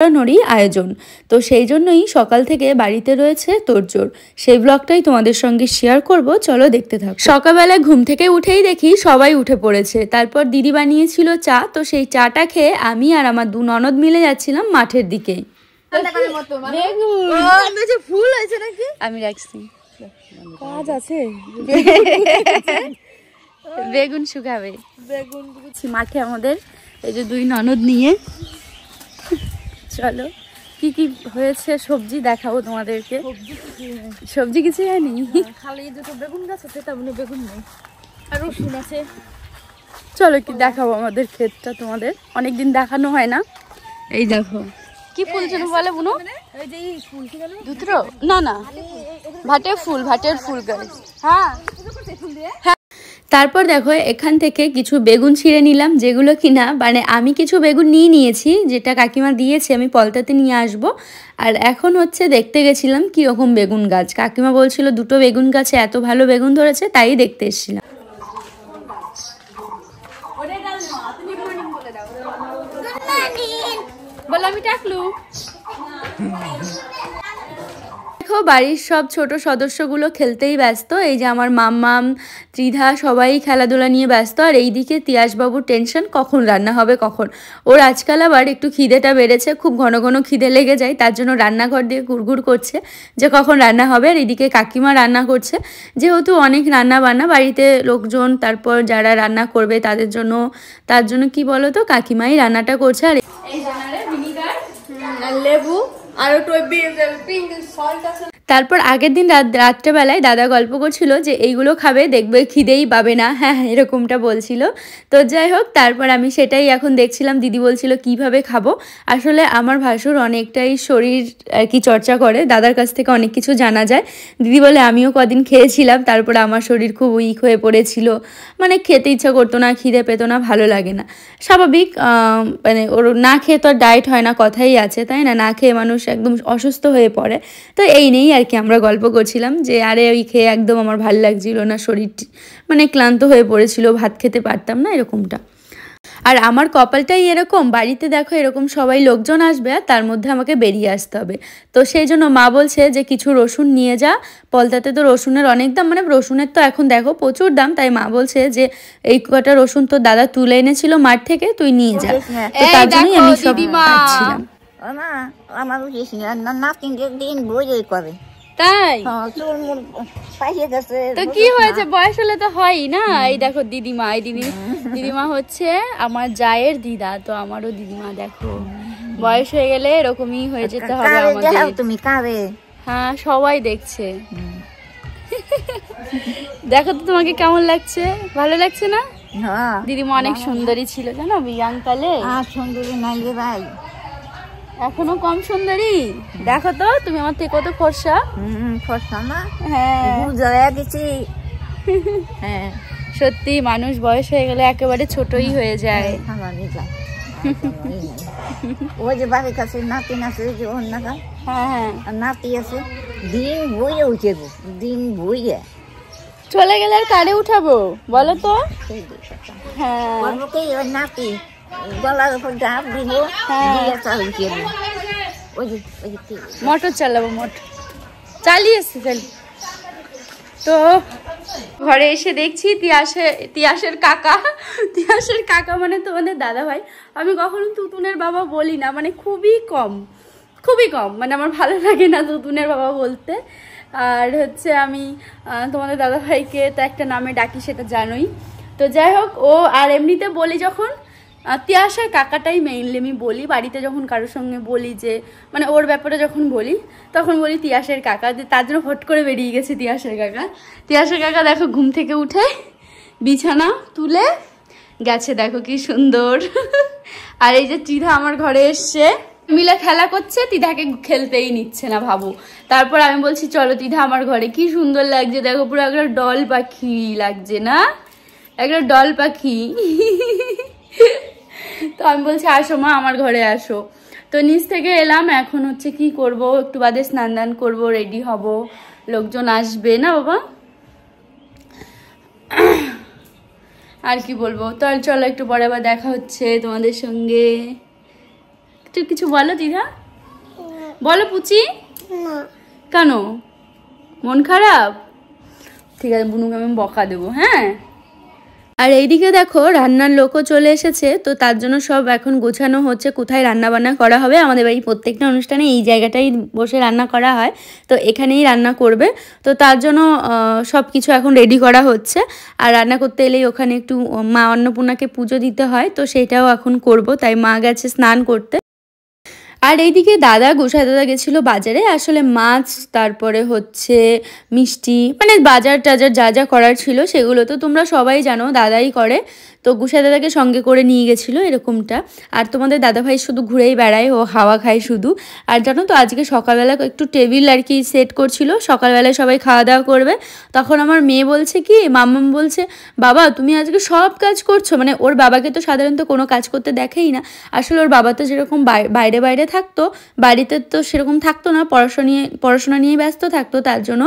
ঘোরানোরই আয়োজন তো সেই জন্যই সকাল থেকে বাড়িতে রয়েছে তোরজোর সেই ব্লগটাই তোমাদের সঙ্গে শেয়ার করব চলো দেখতে থাকো সকালবেলা ঘুম থেকে উঠেই দেখি সবাই উঠে পড়েছে তারপর দিদি বানিয়েছিল চা তো সেই চাটা খেয়ে আমি আর আমার দু ননদ মিলে যাচ্ছিলাম মাঠের দিকে আমি রাখছি বেগুন শুকাবে বেগুন মাঠে আমাদের এই যে দুই ননদ নিয়ে চলো কি কি হয়েছে সবজি দেখাবো তোমাদেরকে সবজি কিছু হয়নি হ্যাঁ, খালি দুটো বেগুন গাছ আছে তেমন বেগুন নেই আর রসুন আছে চলো কি দেখাবো আমাদের ক্ষেতটা তোমাদের অনেকদিন দেখানো হয় না এই দেখো কি ফুল ছিল বলে বুনো দুত্র না না ভাটের ফুল ভাটের ফুল গাছ হ্যাঁ তারপর দেখো এখান থেকে কিছু বেগুন ছিঁড়ে নিলাম যেগুলো কিনা মানে আমি কিছু বেগুন নিয়ে নিয়েছি যেটা কাকিমা দিয়েছে আমি পলতাতে নিয়ে আসব আর এখন হচ্ছে দেখতে গেছিলাম কীরকম বেগুন গাছ কাকিমা বলছিল দুটো বেগুন গাছে এত ভালো বেগুন ধরেছে তাই দেখতে এসেছিলাম বলো আমি টাকলু দেখো বাড়ির সব ছোট সদস্যগুলো খেলতেই ব্যস্ত এই যে আমার মাম্মাম ত্রিধা সবাই খেলাধুলা নিয়ে ব্যস্ত আর এইদিকে তিয়াসবাবুর টেনশন কখন রান্না হবে কখন ওর আজকাল আবার একটু খিদেটা বেড়েছে খুব ঘন ঘন খিদে লেগে যায় তার জন্য রান্নাঘর দিয়ে গুড়গুড় করছে যে কখন রান্না হবে আর এইদিকে কাকিমা রান্না করছে যেহেতু অনেক রান্না বান্না বাড়িতে লোকজন তারপর যারা রান্না করবে তাদের জন্য তার জন্য কি বলো তো কাকিমাই রান্নাটা করছে আর লেবু আর টোয়েবি পিঙ্ক সল্ট আছে তারপর আগের দিন রাত্রেবেলায় দাদা গল্প করছিল যে এইগুলো খাবে দেখবে খিদেই পাবে না হ্যাঁ, হ্যাঁ এরকমটা বলছিল তো যাই হোক তারপর আমি সেটাই এখন দেখছিলাম দিদি বলছিল কিভাবে খাবো আসলে আমার ভাসুর অনেকটাই শরীর আর কি চর্চা করে দাদার কাছ থেকে অনেক কিছু জানা যায় দিদি বলে আমিও কদিন খেয়েছিলাম তারপর আমার শরীর খুব উইক হয়ে পড়েছিল মানে খেতে ইচ্ছা করতো না খিদে পেতো না ভালো লাগে না স্বাভাবিক মানে ওর না খেয়ে তো ডায়েট হয় না কথাই আছে তাই না না খেয়ে মানুষ একদম অসুস্থ হয়ে পড়ে তো এই নিয়েই আর কি আমরা গল্প করছিলাম যে আরে ওই খেয়ে একদম আমার ভাল লাগছিল না শরীর মানে ক্লান্ত হয়ে পড়েছিল ভাত খেতে পারতাম না এরকমটা আর আমার কপালটাই এরকম বাড়িতে দেখো এরকম সবাই লোকজন আসবে আর তার মধ্যে আমাকে বেরিয়ে আসতে হবে তো সেই জন্য মা বলছে যে কিছু রসুন নিয়ে যা পলতাতে তো রসুনের অনেক দাম মানে রসুনের তো এখন দেখো প্রচুর দাম তাই মা বলছে যে এই কটা রসুন তো দাদা তুলে এনেছিল মাঠ থেকে তুই নিয়ে যা হ্যাঁ। তো তার জন্যই আমি সব আমার আমার দিন বই করে তাই হ্যাঁ, তো কি হয়েছে বয়স হলে তো হয়ই না এই দেখো দিদিমা এই দিদি দিদিমা হচ্ছে আমার জায়ের দিদা তো আমারও দিদিমা দেখো বয়স হয়ে গেলে এরকমই হয়ে যেতে হবে তুমি কাবে হ্যাঁ সবাই দেখছে দেখো তো তোমাকে কেমন লাগছে ভালো লাগছে না হ্যাঁ। দিদিমা অনেক সুন্দরী ছিল জানো বিয়াংকালে আর সুন্দরী নাই রে ভাই এখনো কম সুন্দরী দেখো তো তুমি আমার থেকে কত ফর্সা ফর্সা না হ্যাঁ জয়া দিছি হ্যাঁ সত্যি মানুষ বয়স হয়ে গেলে একেবারে ছোটই হ্যাঁ, হ্যাঁ, হয়ে যায় ওই যে বাড়ির কাছে যে হ্যাঁ, হ্যাঁ। নাতি আছে দিন বইয়ে উঠে দিন বইয়ে চলে গেলে আর কারে উঠাবো বলো তো হ্যাঁ নাতি গলার মোটর চালাবো মোটর চালিয়েছি তাহলে তো ঘরে এসে দেখছি তিয়াসে তিয়াসের কাকা তিয়াসের কাকা মানে তোমাদের দাদা ভাই আমি কখনো তুতুনের বাবা বলি না মানে খুবই কম খুবই কম মানে আমার ভালো লাগে না তুতুনের বাবা বলতে আর হচ্ছে আমি তোমাদের দাদা ভাইকে তো একটা নামে ডাকি সেটা জানোই তো যাই হোক ও আর এমনিতে বলি যখন তিয়াসের কাকাটাই মেইনলি আমি বলি বাড়িতে যখন কারোর সঙ্গে বলি যে মানে ওর ব্যাপারে যখন বলি তখন বলি তিয়াসের কাকা যে তার জন্য হট করে বেরিয়ে গেছে তিয়াসের কাকা তিয়াসের কাকা দেখো ঘুম থেকে উঠে বিছানা তুলে গেছে দেখো কি সুন্দর আর এই যে চিধা আমার ঘরে এসছে মিলে খেলা করছে তিধাকে খেলতেই নিচ্ছে না ভাবো তারপর আমি বলছি চলো তিধা আমার ঘরে কি সুন্দর লাগছে দেখো পুরো একটা ডল পাখি লাগছে না একটা ডল পাখি তো আমি বলছি আসো মা আমার ঘরে আসো তো নিচ থেকে এলাম এখন হচ্ছে কি করব একটু বাদে স্নান দান করবো রেডি হব লোকজন আসবে না বাবা আর কি বলবো তাহলে চলো একটু পরে আবার দেখা হচ্ছে তোমাদের সঙ্গে একটু কিছু বলো দিদা বলো পুচি কেন মন খারাপ ঠিক আছে বুনুকে আমি বকা দেবো হ্যাঁ আর এইদিকে দেখো রান্নার লোকও চলে এসেছে তো তার জন্য সব এখন গোছানো হচ্ছে কোথায় রান্না বান্না করা হবে আমাদের বাড়ি প্রত্যেকটা অনুষ্ঠানে এই জায়গাটাই বসে রান্না করা হয় তো এখানেই রান্না করবে তো তার জন্য সব কিছু এখন রেডি করা হচ্ছে আর রান্না করতে এলেই ওখানে একটু মা অন্নপূর্ণাকে পুজো দিতে হয় তো সেটাও এখন করব তাই মা গেছে স্নান করতে আর এইদিকে দাদা গোসাই দাদা গেছিলো বাজারে আসলে মাছ তারপরে হচ্ছে মিষ্টি মানে বাজার টাজার যা যা করার ছিল সেগুলো তো তোমরা সবাই জানো দাদাই করে তো গুসাই দাদাকে সঙ্গে করে নিয়ে গেছিলো এরকমটা আর তোমাদের দাদাভাই শুধু ঘুরেই বেড়ায় ও হাওয়া খায় শুধু আর জানো তো আজকে সকালবেলা একটু টেবিল আর কি সেট করছিল সকালবেলায় সবাই খাওয়া দাওয়া করবে তখন আমার মেয়ে বলছে কি মাম্মাম বলছে বাবা তুমি আজকে সব কাজ করছো মানে ওর বাবাকে তো সাধারণত কোনো কাজ করতে দেখেই না আসলে ওর বাবা তো যেরকম বাইরে বাইরে থাকতো বাড়িতে তো সেরকম থাকতো না পড়াশোনা নিয়ে পড়াশোনা নিয়ে ব্যস্ত থাকতো তার জন্য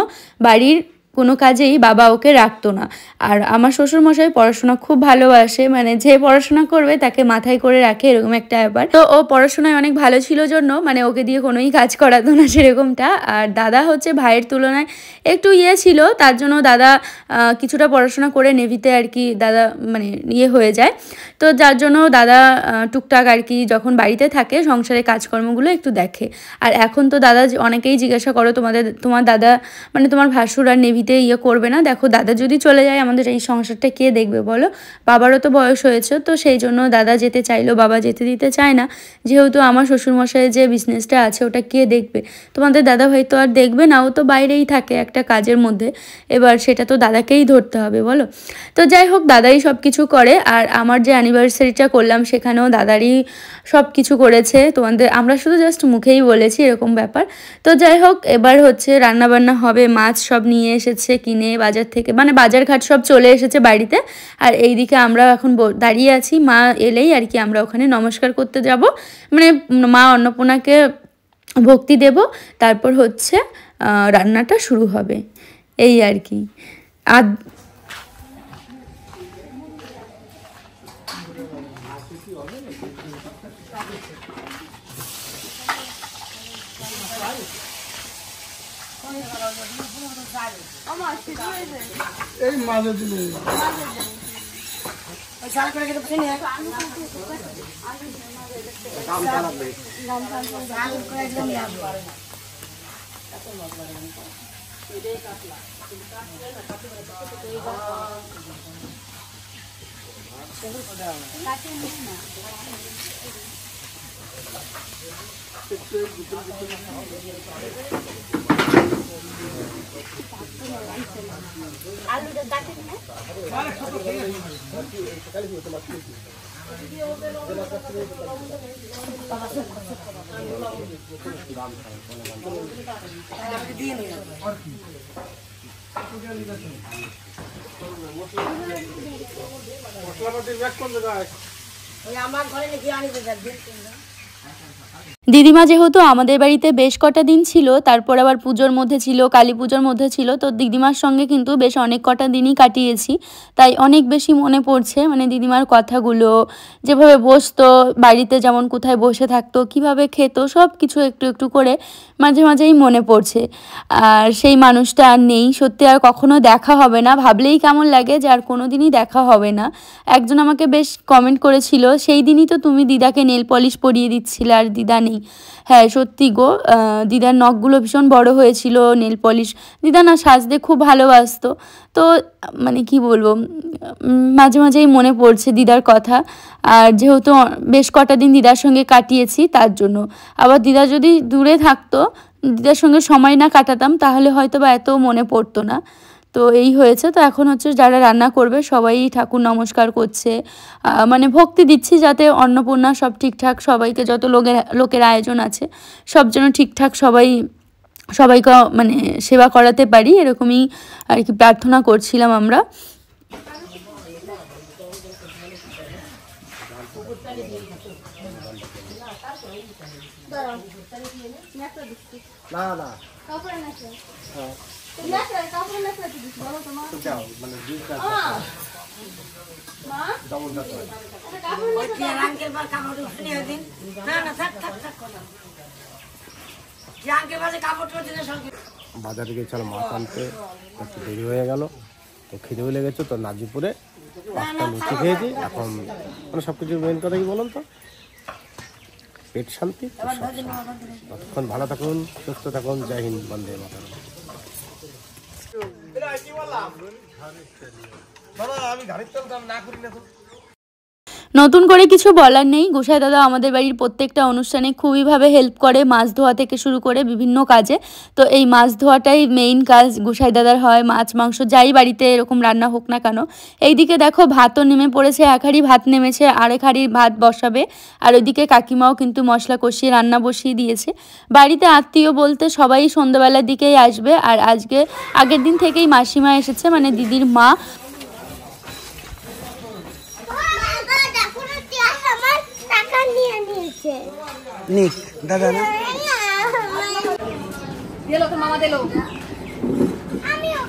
বাড়ির কোনো কাজেই বাবা ওকে রাখতো না আর আমার শ্বশুরমশাই পড়াশোনা খুব ভালোবাসে মানে যে পড়াশোনা করবে তাকে মাথায় করে রাখে এরকম একটা ব্যাপার তো ও পড়াশোনায় অনেক ভালো ছিল জন্য মানে ওকে দিয়ে কোনোই কাজ করাতো না সেরকমটা আর দাদা হচ্ছে ভাইয়ের তুলনায় একটু ইয়ে ছিল তার জন্য দাদা কিছুটা পড়াশোনা করে নেভিতে আর কি দাদা মানে ইয়ে হয়ে যায় তো যার জন্য দাদা টুকটাক আর কি যখন বাড়িতে থাকে সংসারের কাজকর্মগুলো একটু দেখে আর এখন তো দাদা অনেকেই জিজ্ঞাসা করো তোমাদের তোমার দাদা মানে তোমার ভাসুর আর নেভি টিভিতে ইয়ে করবে না দেখো দাদা যদি চলে যায় আমাদের এই সংসারটা কে দেখবে বলো বাবারও তো বয়স হয়েছে তো সেই জন্য দাদা যেতে চাইলো বাবা যেতে দিতে চায় না যেহেতু আমার শ্বশুরমশাইয়ের যে বিজনেসটা আছে ওটা কে দেখবে তোমাদের দাদা ভাই তো আর দেখবে না ও তো বাইরেই থাকে একটা কাজের মধ্যে এবার সেটা তো দাদাকেই ধরতে হবে বলো তো যাই হোক দাদাই সব কিছু করে আর আমার যে অ্যানিভার্সারিটা করলাম সেখানেও দাদারই সব কিছু করেছে তোমাদের আমরা শুধু জাস্ট মুখেই বলেছি এরকম ব্যাপার তো যাই হোক এবার হচ্ছে রান্নাবান্না হবে মাছ সব নিয়ে এসে এসেছে কিনে বাজার থেকে মানে বাজার ঘাট সব চলে এসেছে বাড়িতে আর এই দিকে আমরা এখন দাঁড়িয়ে আছি মা এলেই আর কি আমরা ওখানে নমস্কার করতে যাব মানে মা অন্নপূর্ণাকে ভক্তি দেব তারপর হচ্ছে রান্নাটা শুরু হবে এই আর কি আর এই মাঝে দিলে চাল করে খেতে পারি না কাটে না আলুটা কাটেন না আরে ছোট ঠিক আছে কালি হতে লাগছে ভিডিও হবে লবণ দিয়ে নিন আর কি মশলা পাতি ব্যাক কোন জায়গায় আমার ঘরে নাকি আনি দেবেন I can not talk. দিদিমা যেহেতু আমাদের বাড়িতে বেশ কটা দিন ছিল তারপর আবার পুজোর মধ্যে ছিল কালী পুজোর মধ্যে ছিল তো দিদিমার সঙ্গে কিন্তু বেশ অনেক কটা দিনই কাটিয়েছি তাই অনেক বেশি মনে পড়ছে মানে দিদিমার কথাগুলো যেভাবে বসতো বাড়িতে যেমন কোথায় বসে থাকতো কিভাবে খেত সব কিছু একটু একটু করে মাঝে মাঝেই মনে পড়ছে আর সেই মানুষটা আর নেই সত্যি আর কখনো দেখা হবে না ভাবলেই কেমন লাগে যে আর কোনো দিনই দেখা হবে না একজন আমাকে বেশ কমেন্ট করেছিল সেই দিনই তো তুমি দিদাকে নেল পলিশ পরিয়ে দিচ্ছিলে আর দিদা দিদা নেই হ্যাঁ সত্যি গো দিদার নখগুলো ভীষণ বড় হয়েছিল নেল পলিশ দিদা না সাজতে খুব ভালোবাসতো তো মানে কি বলবো মাঝে মাঝেই মনে পড়ছে দিদার কথা আর যেহেতু বেশ কটা দিন দিদার সঙ্গে কাটিয়েছি তার জন্য আবার দিদা যদি দূরে থাকতো দিদার সঙ্গে সময় না কাটাতাম তাহলে হয়তো বা এত মনে পড়তো না তো এই হয়েছে তো এখন হচ্ছে যারা রান্না করবে সবাই ঠাকুর নমস্কার করছে মানে ভক্তি দিচ্ছি যাতে অন্নপূর্ণা সব ঠিকঠাক সবাইকে যত লোকের লোকের আয়োজন আছে সব যেন ঠিকঠাক সবাই সবাইকে মানে সেবা করাতে পারি এরকমই আর কি প্রার্থনা করছিলাম আমরা না না বাজারে গেছিল মাছ আনতে একটু দেরি হয়ে গেল তো খিদেও লেগেছে তো নাজিপুরে পাঁচটা লুচি খেয়েছি এখন মানে সব কিছু মেন কথা কি বলুন তো পেট শান্তি ততক্ষণ ভালো থাকুন সুস্থ থাকুন জয় হিন্দ বন্দে মাতা घरित त नागुरी নতুন করে কিছু বলার নেই গোসাই দাদা আমাদের বাড়ির প্রত্যেকটা অনুষ্ঠানে খুবইভাবে হেল্প করে মাছ ধোয়া থেকে শুরু করে বিভিন্ন কাজে তো এই মাছ ধোয়াটাই মেইন কাজ গোসাই দাদার হয় মাছ মাংস যাই বাড়িতে এরকম রান্না হোক না কেন এইদিকে দেখো ভাতও নেমে পড়েছে এক হাঁড়ি ভাত নেমেছে আরেক হাড়ি ভাত বসাবে আর ওইদিকে কাকিমাও কিন্তু মশলা কষিয়ে রান্না বসিয়ে দিয়েছে বাড়িতে আত্মীয় বলতে সবাই সন্ধ্যাবেলার দিকেই আসবে আর আজকে আগের দিন থেকেই মাসিমা এসেছে মানে দিদির মা নিক দাদা না দিলো তো মামা দিলো আমিও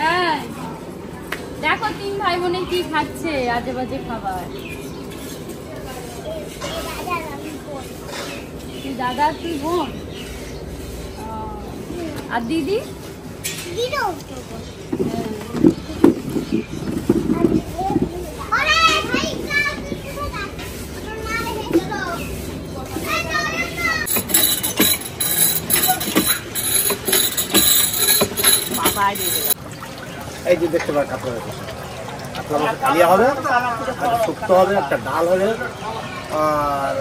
হ্যাঁ দেখো তিন ভাই বোনে কি খাচ্ছে আজে বাজে খাবার তুই দাদা তুই বোন আর দিদি দিদিও হ্যাঁ এই যে দেখতে পারেন কাতলা মাছের কাতলা মাছের কালিয়া হবে একটা শুক্তো হবে একটা ডাল হবে আর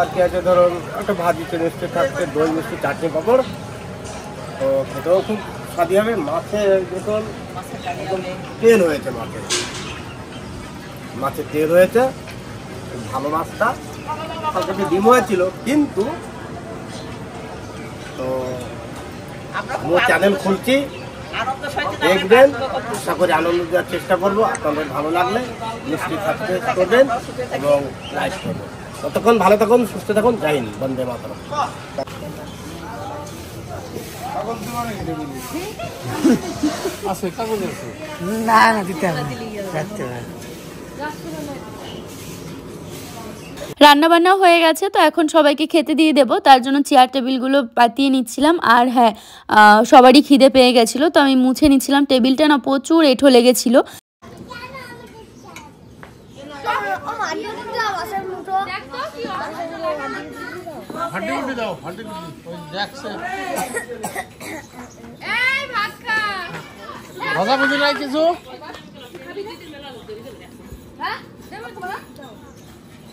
আর কি আছে ধরুন একটা ভাজি চলে এসছে থাকছে দই মিষ্টি চাটনি পাঁপড় তো খেতেও খুব স্বাদি হবে মাছে যখন তেল হয়েছে মাছে মাছের তেল হয়েছে ভালো মাছটা ডিম হয়েছিল কিন্তু তো মো চ্যানেল খুলছি দেখবেন আশা করি আনন্দ দেওয়ার চেষ্টা করবো আপনাদের ভালো লাগলে মিষ্টি থাকতে করবেন এবং লাইক করবেন ততক্ষণ ভালো থাকুন সুস্থ থাকুন যাই বন্দে মাতরম কাগজ আছে না না দিতে হবে রান্নাবান্না হয়ে গেছে তো এখন সবাইকে খেতে দিয়ে দেবো তার জন্য চেয়ার টেবিলগুলো পাতিয়ে নিচ্ছিলাম আর হ্যাঁ সবারই খিদে পেয়ে গেছিলো তো আমি মুছে নিচ্ছিলাম টেবিলটা না প্রচুর এঠো লেগেছিলো ভাজা ভুজি নাই কিছু হ্যাঁ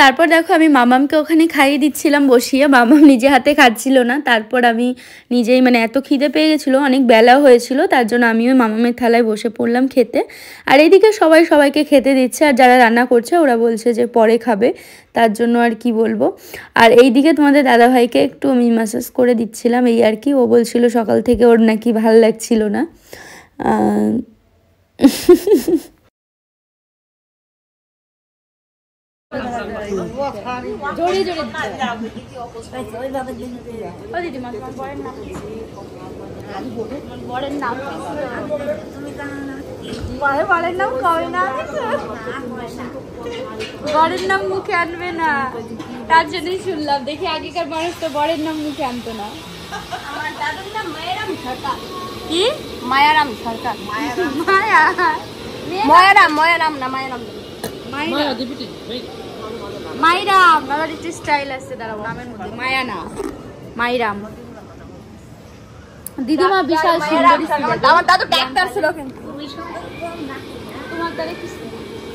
তারপর দেখো আমি মামামকে ওখানে খাইয়ে দিচ্ছিলাম বসিয়ে মামাম নিজে হাতে খাচ্ছিল না তারপর আমি নিজেই মানে এত খিদে পেয়ে গেছিলো অনেক বেলা হয়েছিল তার জন্য আমিও মামামের থালায় বসে পড়লাম খেতে আর এদিকে সবাই সবাইকে খেতে দিচ্ছে আর যারা রান্না করছে ওরা বলছে যে পরে খাবে তার জন্য আর কি বলবো আর এই দিকে তোমাদের দাদাভাইকে একটু আমি মাসাজ করে দিচ্ছিলাম এই আর কি ও বলছিল সকাল থেকে ওর নাকি ভাল লাগছিল না বরের নাম মুখে আনবে না তার জন্যই শুনলাম দেখি আগেকার মানুষ তো বরের নাম মুখে আনতো না কি মায়ারাম সরকার কি মায়ারাম মায়ারাম না মায়ারাম মায়া মাইরাম দাদার একটু স্টাইল আছে দাঁড়াবো নামের মধ্যে মায়া না মাইরাম দিদিমা বিশাল সুন্দর আমার দাদু ডাক্তার ছিল কিন্তু তোমার দাদু কি